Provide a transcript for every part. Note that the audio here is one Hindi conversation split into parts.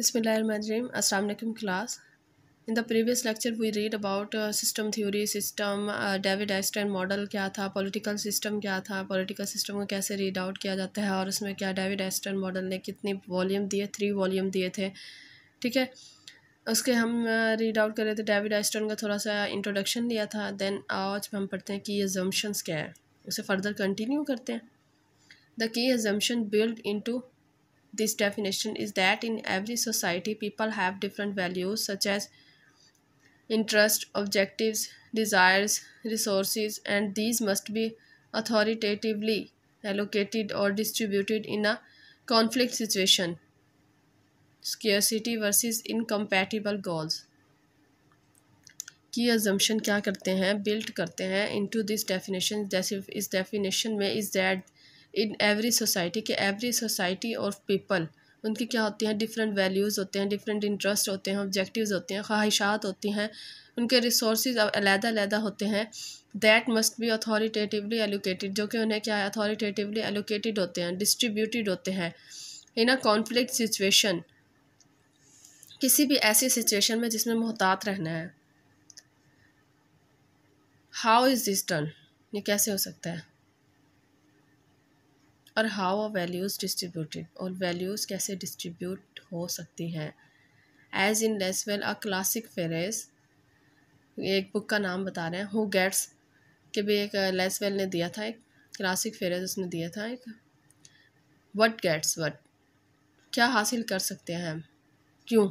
अस्सलाम वालेकुम class in the previous lecture we read about system theory system David Easton model क्या था पॉलिटिकल सिस्टम क्या था पॉलिटिकल सिस्टम को कैसे रीड आउट किया जाता है और उसमें क्या डेविड आइंस्टाइन मॉडल ने कितनी वॉल्यूम दिए थ्री वॉल्यूम दिए थे ठीक है उसके हम रीड आउट कर रहे थे डेविड आइंस्टाइन का थोड़ा सा इंट्रोडक्शन दिया था देन आज हम पढ़ते हैं कि ये जम्पन्स क्या है उसे फर्दर कंटिन्यू करते हैं द की जम्पन build in to this definition is that in every society people have different values such as interests, objectives, desires, resources and these must be authoritatively allocated or distributed in a conflict situation. Scarcity versus incompatible goals. की assumption क्या करते हैं built करते हैं into this definition जैसे इस definition में is that in every society के एवरी सोसाइटी और पीपल उनकी क्या होती हैं डिफरेंट वैल्यूज़ होते हैं डिफरेंट इंटरेस्ट होते हैं ऑब्जेक्टिव्स होते हैं ख्वाहिशात होती हैं उनके रिसोर्स अलहदादा होते हैं that must be authoritatively allocated जो कि उन्हें क्या है अथॉरिटेटिवली एलोकेटेड होते हैं डिस्ट्रीब्यूटेड होते हैं इन अ कॉन्फ्लिक्ट सिचुएशन किसी भी ऐसी सिचुएशन में जिसमें मोहतात रहना है हाउ इज़ दिस डन ये कैसे हो सकता है और हाउ आर वैल्यूज़ डिस्ट्रीब्यूटेड और वैल्यूज़ कैसे डिस्ट्रीब्यूट हो सकती हैं as in less well a classic phrase एक बुक का नाम बता रहे हैं हु गेट्स के भी एक लेस uh, वेल ने दिया था एक क्लासिक फेरेज उसने दिया था एक वट गेट्स वट क्या हासिल कर सकते हैं हम क्यों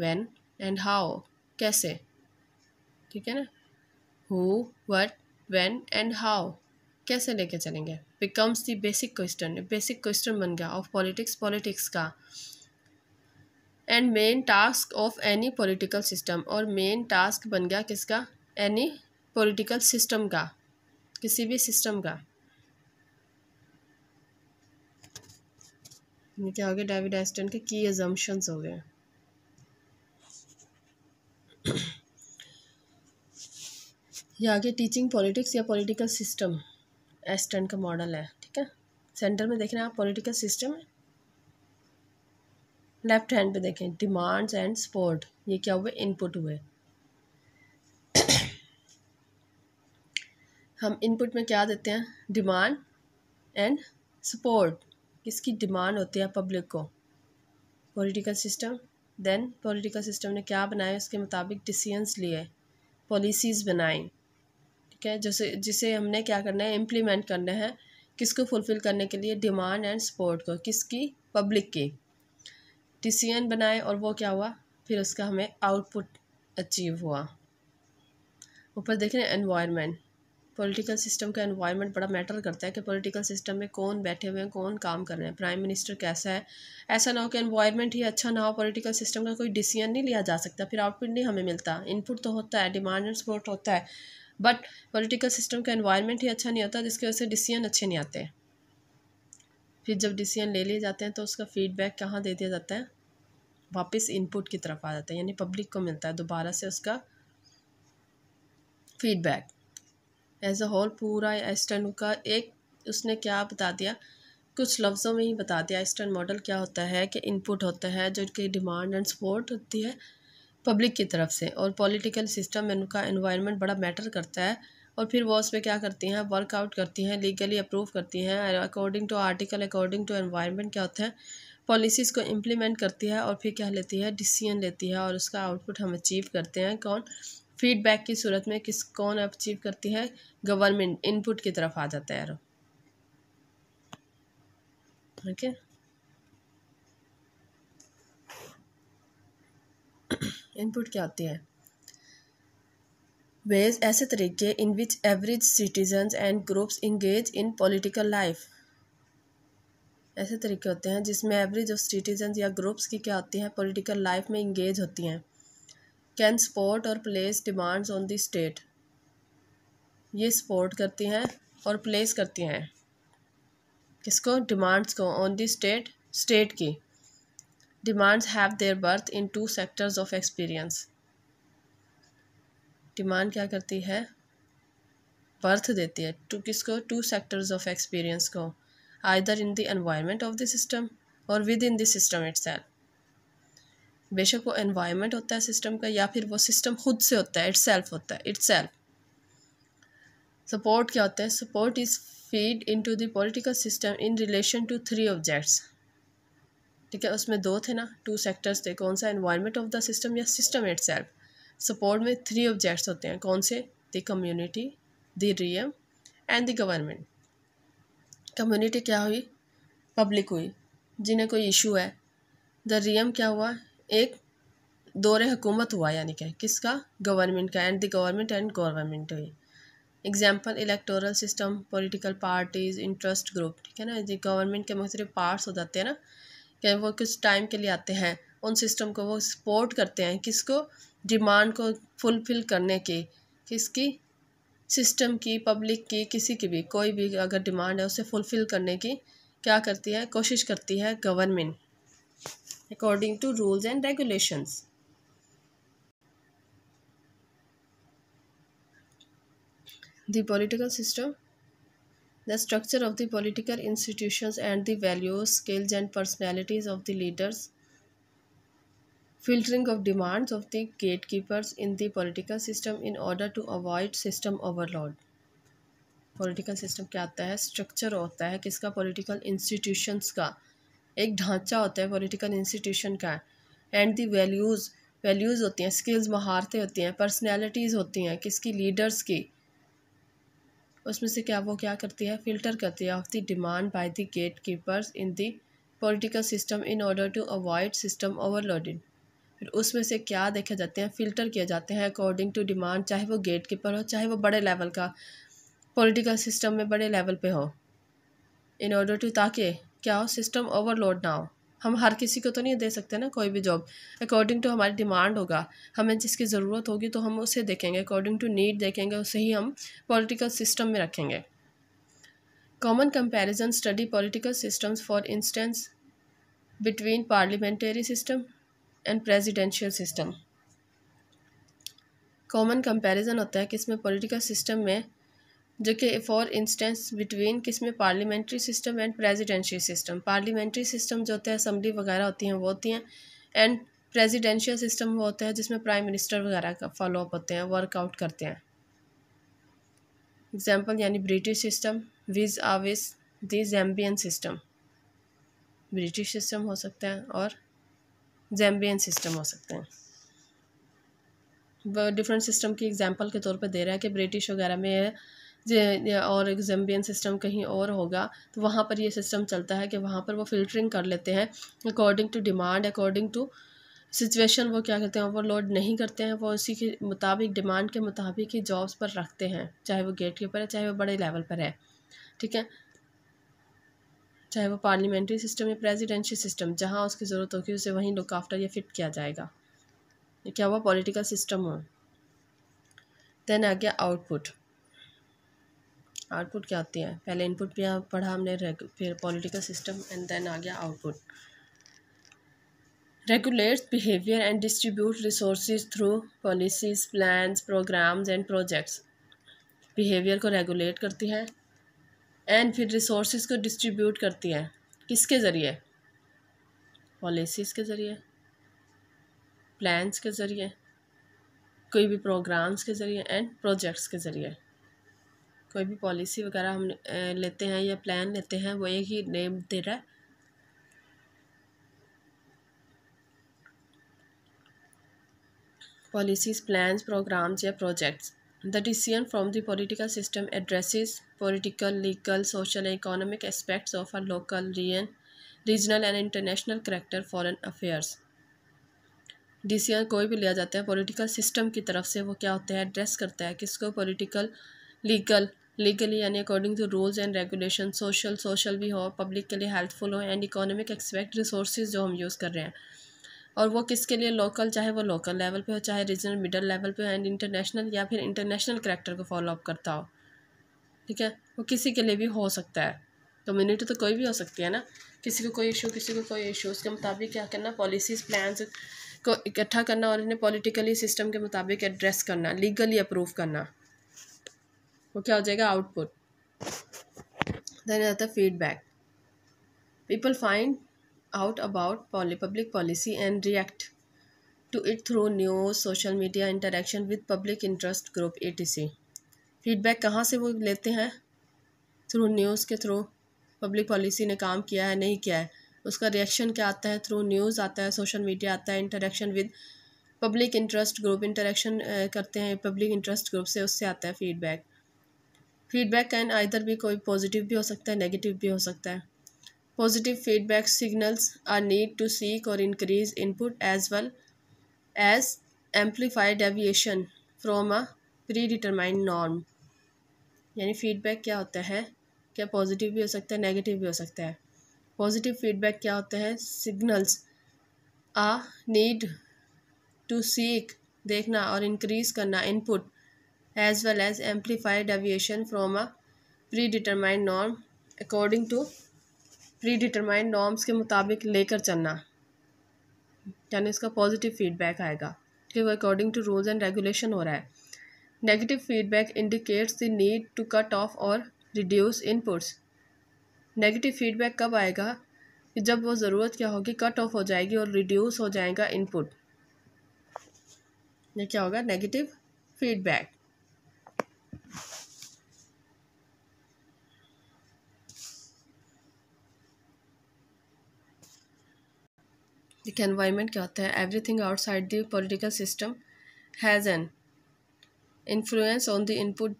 वैन एंड हाओ कैसे ठीक है ना who what when and how कैसे लेके चलेंगे becomes the basic question basic question बन गया ऑफ पॉलिटिक्स पॉलिटिक्स का and main task of any political system और मेन टास्क बन गया किसका एनी पॉलिटिकल सिस्टम का किसी भी सिस्टम का क्या हो गया डेविड एस्टन के की एजम्पन्स हो गए या आगे टीचिंग पॉलिटिक्स या पॉलिटिकल सिस्टम टेन का मॉडल है ठीक है सेंटर में देखें आप पॉलिटिकल सिस्टम है लेफ्ट हैंड पे देखें डिमांड्स एंड सपोर्ट ये क्या हुए इनपुट हुए हम इनपुट में क्या देते हैं डिमांड एंड सपोर्ट किसकी डिमांड होती है पब्लिक को political system then political system ने क्या बनाया उसके मुताबिक डिसीजंस लिए पॉलिसीज़ बनाई है जैसे जिसे हमने क्या करना है इम्प्लीमेंट करना है किसको फुलफ़िल करने के लिए डिमांड एंड सपोर्ट को किसकी पब्लिक की डिसीजन बनाए और वो क्या हुआ फिर उसका हमें आउटपुट अचीव हुआ ऊपर देखें एनवायरनमेंट पॉलिटिकल सिस्टम का एनवायरनमेंट बड़ा मैटर करता है कि पॉलिटिकल सिस्टम में कौन बैठे हुए हैं कौन काम कर रहे हैं प्राइम मिनिस्टर कैसा है ऐसा ना हो कि एनवायरनमेंट ही अच्छा ना हो पॉलिटिकल सिस्टम का कोई डिसीजन नहीं लिया जा सकता फिर आउटपुट नहीं हमें मिलता इनपुट तो होता है डिमांड एंड सपोर्ट होता है बट पॉलिटिकल सिस्टम का इन्वायरमेंट ही अच्छा नहीं होता जिसकी वजह से डिसीजन अच्छे नहीं आते फिर जब डिसीजन ले लिए जाते हैं तो उसका फीडबैक कहाँ दे दिया जाता है वापस इनपुट की तरफ आ जाता है यानी पब्लिक को मिलता है दोबारा से उसका फीडबैक एज अ होल पूरा एस्टर्न का एक उसने क्या बता दिया कुछ लफ्ज़ों में ही बता दिया एस्टर्न मॉडल क्या होता है कि इनपुट होता है जो कि डिमांड एंड सपोर्ट होती है पब्लिक की तरफ से और पॉलिटिकल सिस्टम में उनका इन्वायरमेंट बड़ा मैटर करता है और फिर वो उसमें क्या करती हैं वर्कआउट करती हैं लीगली अप्रूव करती हैं according to article according to environment क्या होता है पॉलिसीज़ को इम्प्लीमेंट करती है और फिर क्या लेती है डिसीजन लेती है और उसका आउटपुट हम अचीव करते हैं कौन फीडबैक की सूरत में किस कौन अचीव करती है गवर्नमेंट इनपुट की तरफ आ जाता है ओके okay? इनपुट क्या होती है वेज ऐसे तरीके in which average citizen and groups engage in political life ऐसे तरीके होते हैं जिसमें एवरेज ऑफ सिटीजन या ग्रुप्स की क्या होती हैं पॉलिटिकल लाइफ में इंगेज होती हैं कैन सपोर्ट और place demands on the state ये सपोर्ट करती हैं और प्लेस करती हैं किसको डिमांड्स को ऑन द स्टेट स्टेट की demands have their birth in two sectors of experience demand क्या करती है बर्थ देती है टू किसको टू सेक्टर्स ऑफ एक्सपीरियंस को either in the environment of the system और within the system it बेशक वो एनवायरनमेंट होता है सिस्टम का या फिर वो सिस्टम खुद से होता है इट होता है इट सपोर्ट क्या होता है support is feed into the political system in relation to three objects ठीक है उसमें दो थे ना टू सेक्टर्स थे कौन सा इन्वायरमेंट ऑफ द सिस्टम या सिस्टम इट सपोर्ट में थ्री ऑब्जेक्ट्स होते हैं कौन से the community the regime and the government community क्या हुई पब्लिक हुई जिन्हें कोई इशू है द रियम क्या हुआ एक दौर हुकूमत हुआ यानी कि किसका गवर्नमेंट का and the government and government हुई example electoral system political parties interest group ठीक है ना जी गवर्नमेंट के मुख्तलिफ पार्ट्स हो जाते हैं ना कि वो किस टाइम के लिए आते हैं उन सिस्टम को वो सपोर्ट करते हैं किसको डिमांड को फुलफ़िल करने की किसकी सिस्टम की पब्लिक की किसी की भी कोई भी अगर डिमांड है उसे फुलफ़िल करने की क्या करती है कोशिश करती है government according to rules and regulations the political system the structure of the political institutions and the values skills and personalities of the leaders filtering of demands of the gatekeepers in the political system in order to avoid system overload political system क्या होता है स्ट्रक्चर होता है किसका पॉलिटिकल इंस्टीट्यूशंस का एक ढांचा होता है पॉलिटिकल इंस्टीट्यूशन का एंड दी वैल्यूज़ वैल्यूज़ होती हैं स्किल्स महारतें होती हैं पर्सनैलिटीज़ होती हैं किसकी लीडर्स की उसमें से क्या वो क्या करती है फ़िल्टर करती है of the demand by the gatekeepers in the political system in order to avoid system overloading फिर उसमें से क्या देखे जाते हैं फ़िल्टर किए जाते हैं अकॉर्डिंग टू डिमांड चाहे वो गेट कीपर हो चाहे वो बड़े लेवल का पॉलिटिकल सिस्टम में बड़े लेवल पे हो इन ऑर्डर टू ताकि क्या हो सिस्टम ओवरलोड ना हो हम हर किसी को तो नहीं दे सकते ना कोई भी जॉब अकॉर्डिंग टू हमारी डिमांड होगा हमें जिसकी ज़रूरत होगी तो हम उसे देखेंगे अकॉर्डिंग टू नीड देखेंगे उसे ही हम पॉलिटिकल सिस्टम में रखेंगे common comparison study political systems for instance between parliamentary system and presidential system common comparison होता है कि इसमें पॉलिटिकल सिस्टम में जो कि फॉर इंस्टेंस बिटवीन किस में parliamentary system and presidential system parliamentary system जो होता है असम्बली वगैरह होती हैं वो होती हैं एंड प्रेजिडेंशियल सिस्टम वो होता है जिसमें प्राइम मिनिस्टर वगैरह का फॉलोअप होते हैं वर्कआउट करते हैं एग्जाम्पल यानी British system vis a vis the Zambian system British system हो सकता है और जैम्बियन सिस्टम हो सकते हैं डिफरेंट सिस्टम की एग्जाम्पल के तौर पर दे रहा है कि ब्रिटिश वगैरह में जे और एग्जेम्बियन सिस्टम कहीं और होगा तो वहाँ पर ये सिस्टम चलता है कि वहाँ पर वो फ़िल्टरिंग कर लेते हैं according to demand according to situation वो क्या करते हैं ओवरलोड नहीं करते हैं वो उसी के मुताबिक डिमांड के मुताबिक ही जॉब्स पर रखते हैं चाहे वो गेट के ऊपर है चाहे वो बड़े लेवल पर है ठीक है चाहे वो पार्लियामेंट्री सिस्टम या प्रेजिडेंशियल सिस्टम जहाँ उसकी ज़रूरत होगी उसे वहीं लुक आफ्टर या फिट किया जाएगा क्या हुआ पॉलिटिकल सिस्टम हो देन आ गया आउटपुट आउटपुट क्या होती है पहले इनपुट भी पढ़ा हमने फिर पॉलिटिकल सिस्टम एंड देन आ गया output regulates behaviour and distribute resource through policies plan programmes and projects behaviour को रेगुलेट करती है एंड फिर रिसोर्स को डिस्ट्रीब्यूट करती है किसके ज़रिए पॉलिसीज के ज़रिए प्लान्स के ज़रिए कोई भी प्रोग्राम्स के ज़रिए एंड प्रोजेक्ट्स के ज़रिए कोई भी पॉलिसी वगैरह हम लेते हैं या प्लान लेते हैं वो एक ही नेम दे रहा है पॉलिसीज प्लान्स प्रोग्राम्स या projects the decision from the political system addresses political legal social and economic aspects of our local region regional and international character foreign affairs decision कोई भी लिया जाता है पॉलिटिकल सिस्टम की तरफ से वो क्या होता है एड्रेस करता है किसको पॉलिटिकल लीगल लीगली यानी according to rules and regulation social social भी हो पब्लिक के लिए हेल्पफुल हो एंड इकोनॉमिक एक्सपेक्ट रिसोर्स जो हम यूज़ कर रहे हैं और वो किसके लिए लोकल चाहे वो लोकल लेवल पे हो चाहे रीजनल मिडल लेवल पे हो एंड इंटरनेशनल या फिर इंटरनेशनल करेक्टर को फॉलोअप करता हो ठीक है वो किसी के लिए भी हो सकता है कम्युनिटी तो कोई भी हो सकती है ना किसी को कोई इशू किसी को कोई इशू उसके मुताबिक क्या करना पॉलिसीज़ प्लान को इकट्ठा करना और इन्हें पॉलिटिकली सिस्टम के मुताबिक एड्रेस करना लीगली अप्रूव करना वो क्या हो जाएगा आउटपुट देन आता है feedback people find out about public policy and react to it through news social media interaction with public interest group A T C feedback कहाँ से वो लेते हैं थ्रू न्यूज़ के थ्रू पब्लिक पॉलिसी ने काम किया है नहीं किया है उसका रिएक्शन क्या आता है थ्रू न्यूज़ आता है सोशल मीडिया आता है interaction with public interest group interaction करते हैं पब्लिक इंटरेस्ट ग्रुप से उससे आता है फीडबैक फीडबैक कैन आइदर भी कोई पॉजिटिव भी हो सकता है नेगेटिव भी हो सकता है positive feedback signals are need to seek or increase input as well as amplified aviation from a predetermined norm यानी फीडबैक क्या होता है क्या पॉजिटिव भी हो सकता है नेगेटिव भी हो सकता है पॉजिटिव फीडबैक क्या होता है signals a need to seek देखना और इंक्रीज करना input as well as amplified deviation from a predetermined norm according to predetermined norms के मुताबिक लेकर चलना यानी इसका पॉजिटिव फीडबैक आएगा कि वो according to rules and regulation हो रहा है negative feedback indicates the need to cut off or reduce inputs negative feedback कब आएगा जब वो ज़रूरत क्या होगी कट ऑफ हो जाएगी और रिड्यूस हो जाएगा इनपुट ये क्या होगा नेगेटिव फीडबैक देखिए एनवायरनमेंट क्या होता है everything outside the political system has an influence on the input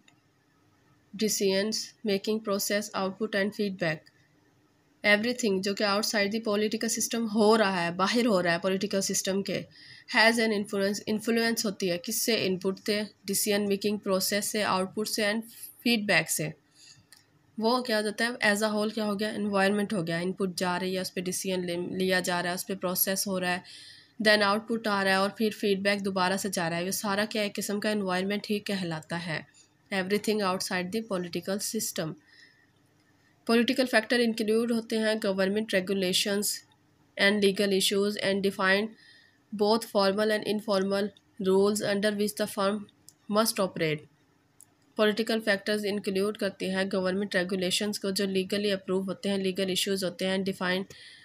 decisions making process output and feedback everything जो कि आउटसाइड द पॉलिटिकल सिस्टम हो रहा है बाहर हो रहा है पॉलिटिकल सिस्टम के हैज़ एन इन्फ्लुएंस इन्फ्लुएंस होती है किससे इनपुट से डिसीजन मेकिंग प्रोसेस से आउटपुट से एंड फीडबैक से वो क्या हो जाता है एज आ होल क्या हो गया इन्वायरमेंट हो गया इनपुट जा रही है उस पर डिसीजन लिया जा रहा है उस पर प्रोसेस हो रहा है देन आउटपुट आ रहा है और फिर फीडबैक दोबारा से जा रहा है ये सारा क्या एक किस्म का इन्वायरमेंट ही कहलाता है everything outside the political system political factor include होते हैं government regulations and legal issues and defined both formal and informal rules under which the firm must operate political factors include करती है गवर्नमेंट रेगुलेशंस को जो लीगली अप्रूव होते हैं लीगल इश्यूज होते हैं डिफाइन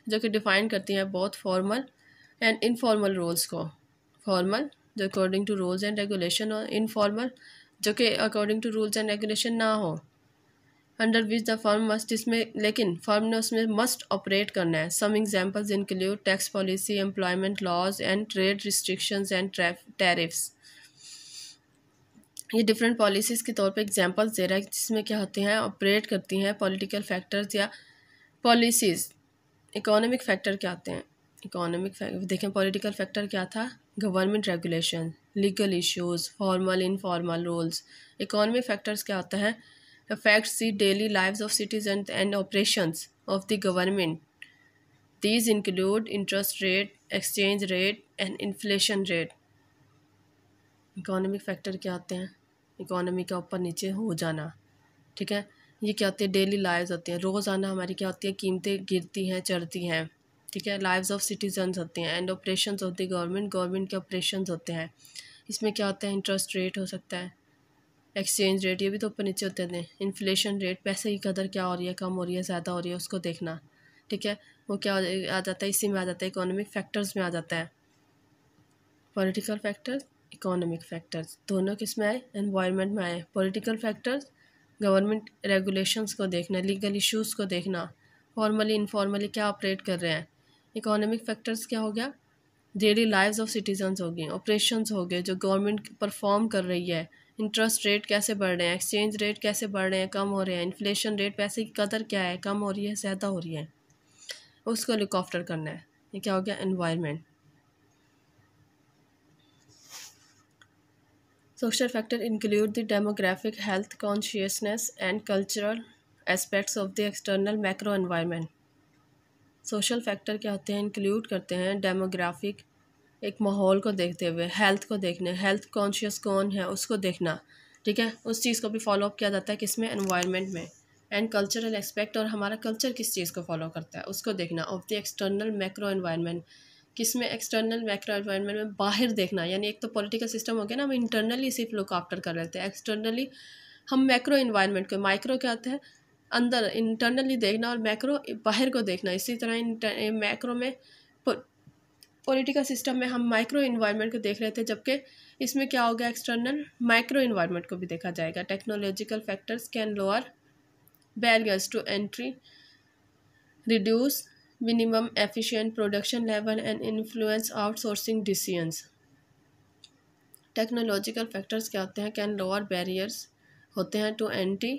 जो कि डिफाइन करती हैं बहुत फॉर्मल एंड इनफॉर्मल रूल्स को फॉर्मल जो according to rules and regulation और इनफॉर्मल जो कि according to rules and regulation ना हो under which the firm must इसमें लेकिन फर्म ने उसमें मस्ट ऑपरेट करना है some examples include tax policy employment laws and trade restrictions and tariffs ये डिफरेंट पॉलिसीज़ के तौर पे एग्जांपल्स दे रहा है जिसमें क्या होते हैं ऑपरेट करती हैं पॉलिटिकल फैक्टर्स या पॉलिसीज़ इकोनॉमिक फैक्टर क्या आते हैं इकोनॉमिक देखें पॉलिटिकल फैक्टर क्या था government regulation legal issues formal informal rules economic factors क्या होता है affects the daily life of citizen and operation of the government these include interest rate exchange rate and inflation rate economic factor क्या होते हैं इकोनॉमी का ऊपर नीचे हो जाना ठीक है ये क्या होती है डेली लाइव्स होती हैं रोज़ाना हमारी क्या होती है कीमतें गिरती हैं चढ़ती हैं ठीक है लाइव्स ऑफ सिटीजन्स होती हैं एंड ऑपरेशन होती है गवर्नमेंट गवर्नमेंट के ऑपरेशन होते हैं इसमें क्या होता है इंटरेस्ट रेट हो सकता है एक्सचेंज रेट ये भी तो ऊपर नीचे होते हैं इन्फ्लेशन रेट पैसे की कदर क्या हो रही है कम हो रही है ज़्यादा हो रही है उसको देखना ठीक है वो क्या आ जाता है इसी में आ जाता है इकोनॉमिक फैक्टर्स में आ जाता है पॉलिटिकल फैक्टर्स इकोनॉमिक फैक्टर्स दोनों किस में आए एनवायरनमेंट में आए पॉलिटिकल फैक्टर्स गवर्नमेंट रेगुलेशंस को देखना लीगल इश्यूज़ को देखना फॉर्मली इनफॉर्मली क्या ऑपरेट कर रहे हैं इकोनॉमिक फैक्टर्स क्या हो गया डेली लाइव्स ऑफ सिटीजन हो गए ऑपरेशन हो गए जो गवर्नमेंट परफॉर्म कर रही है इंटरेस्ट रेट कैसे बढ़ रहे हैं एक्सचेंज रेट कैसे बढ़ रहे हैं कम हो रहे हैं इन्फ्लेशन रेट पैसे की कदर क्या है कम हो रही है ज़्यादा हो रही है उसको लुक करना है ये क्या हो गया environment social factor include the demographic health consciousness and cultural aspects of the external macro environment social factor क्या होते हैं इंक्लूड करते हैं डेमोग्राफिक एक माहौल को देखते हुए हेल्थ को देखने हेल्थ कॉन्शियस कौन है उसको देखना ठीक है उस चीज़ को भी फॉलोअप किया जाता है किसमें एनवायरनमेंट में एंड कल्चरल एस्पेक्ट और हमारा कल्चर किस चीज़ को फॉलो करता है उसको देखना of the external macro environment किस में एक्सटर्नल मैक्रो एनवायरनमेंट में बाहर देखना यानी एक तो पॉलिटिकल सिस्टम हो गया ना हम इंटरनली सिर्फ लुक आफ्टर कर लेते हैं एक्सटर्नली हम मैक्रो इन्वायरमेंट को माइक्रो क्या होता है अंदर इंटरनली देखना और मैक्रो बाहर को देखना इसी तरह मैक्रो में पॉलिटिकल सिस्टम में हम माइक्रो इन्वायरमेंट को देख रहे थे जबकि इसमें क्या हो गया एक्सटर्नल माइक्रो इन्वायरमेंट को भी देखा जाएगा technological factors can lower barriers to entry reduce minimum efficient production level and influence outsourcing decisions technological factors क्या होते हैं कैन लोअर बैरियर्स होते हैं टू एंटी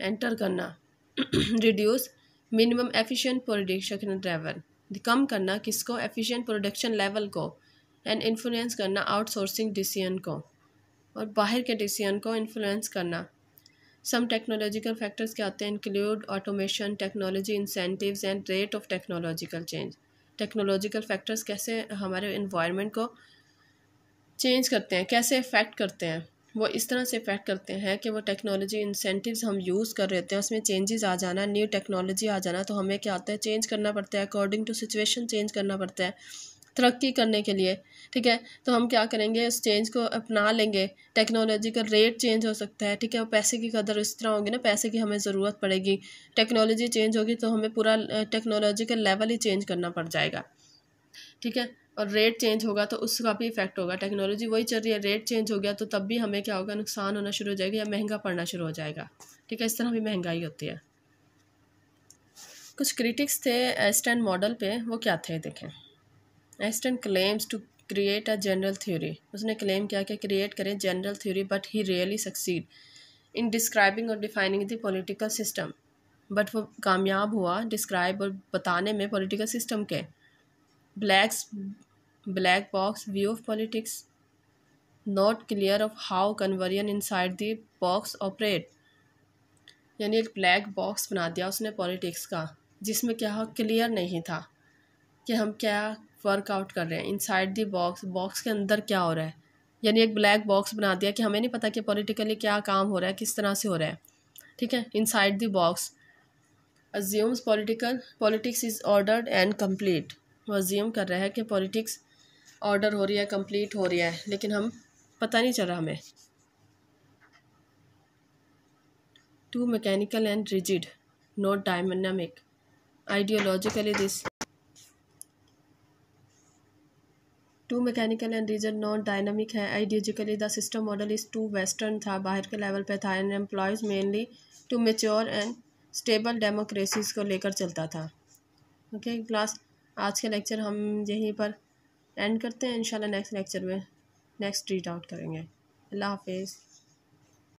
एंटर करना reduce minimum efficient production level कम करना किसको एफिशिएंट प्रोडक्शन लेवल को एंड इन्फ्लुएंस करना आउटसोर्सिंग डिसीजन को और बाहर के डिसीजन को इन्फ्लुएंस करना सम टेक्नोलॉजिकल फैक्टर्स क्या होते हैं include automation technology incentives and rate of technological change technological factors कैसे हमारे इन्वायरमेंट को चेंज करते हैं कैसे इफेक्ट करते हैं वो इस तरह से इफेक्ट करते हैं कि वो टेक्नोलॉजी इंसेंटिवस हम यूज़ कर रहे हैं उसमें चेंजेस आ जाना न्यू टेक्नोलॉजी आ जाना तो हमें क्या होता है चेंज करना पड़ता है अकॉर्डिंग टू सिचुएशन चेंज करना पड़ता है तरक्की करने के लिए ठीक है तो हम क्या करेंगे उस चेंज को अपना लेंगे टेक्नोलॉजी का रेट चेंज हो सकता है ठीक है पैसे की कदर इस तरह होगी ना पैसे की हमें ज़रूरत पड़ेगी टेक्नोलॉजी चेंज होगी तो हमें पूरा टेक्नोलॉजी का लेवल ही चेंज करना पड़ जाएगा ठीक है और रेट चेंज होगा तो उसका भी इफेक्ट होगा टेक्नोलॉजी वही चल रही है रेट चेंज हो गया तो तब भी हमें क्या होगा नुकसान होना शुरू हो जाएगा या महंगा पड़ना शुरू हो जाएगा ठीक है इस तरह भी महंगाई होती है कुछ क्रिटिक्स थे एस्टन मॉडल पे वो क्या थे देखें Easton claims to create a general theory उसने क्लेम किया कि क्रिएट करें general theory but he really succeed in describing और defining the political system but वो कामयाब हुआ डिस्क्राइब और बताने में पॉलिटिकल सिस्टम के blacks black box view of politics not clear of how conversion inside box operate यानी एक ब्लैक बॉक्स बना दिया उसने पॉलिटिक्स का जिसमें क्या क्लियर नहीं था कि हम क्या वर्कआउट कर रहे हैं इनसाइड दी बॉक्स बॉक्स के अंदर क्या हो रहा है यानी एक ब्लैक बॉक्स बना दिया कि हमें नहीं पता कि पॉलिटिकली क्या काम हो रहा है किस तरह से हो रहा है ठीक है inside the box assumes political politics is ordered and complete वो अज्यूम कर रहा है कि पॉलिटिक्स ऑर्डर हो रही है कंप्लीट हो रही है लेकिन हम पता नहीं चल रहा हमें too mechanical and rigid not dynamic ideologically this too mechanical and reason non dynamic है ideologically the system model is too western था बाहर के लेवल पर था and employs mainly to mature and stable democracies को लेकर चलता था ओके okay, क्लास आज का लेक्चर हम यहीं पर एंड करते हैं इंशाल्लाह नेक्स्ट लेक्चर में नेक्स्ट रीड आउट करेंगे अल्लाह हाफिज़